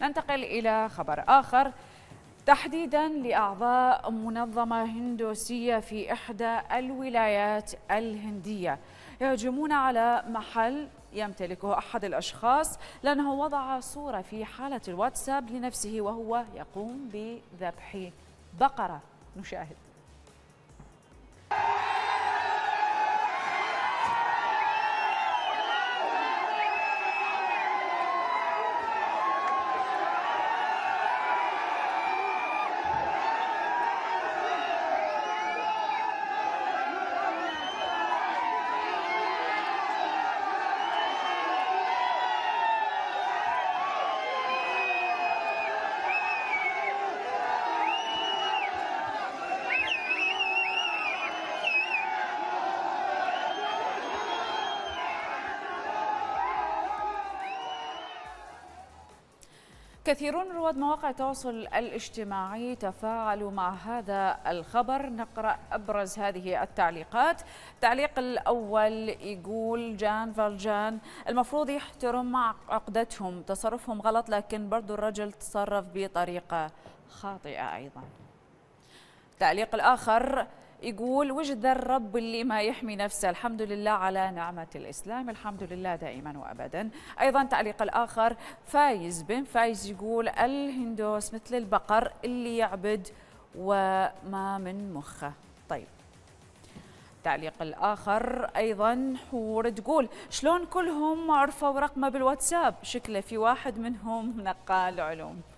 ننتقل إلى خبر آخر تحديدا لأعضاء منظمة هندوسية في إحدى الولايات الهندية يهجمون على محل يمتلكه أحد الأشخاص لأنه وضع صورة في حالة الواتساب لنفسه وهو يقوم بذبح بقرة نشاهد كثيرون رواد مواقع التواصل الاجتماعي تفاعلوا مع هذا الخبر نقرأ أبرز هذه التعليقات التعليق الأول يقول جان فالجان المفروض يحترم عقدتهم تصرفهم غلط لكن برضو الرجل تصرف بطريقة خاطئة أيضا التعليق الآخر يقول وجد الرب اللي ما يحمي نفسه الحمد لله على نعمة الإسلام الحمد لله دائما وأبدا أيضا تعليق الآخر فايز بن فايز يقول الهندوس مثل البقر اللي يعبد وما من مخه طيب تعليق الآخر أيضا حور تقول شلون كلهم عرفوا رقمه بالواتساب شكله في واحد منهم نقال علوم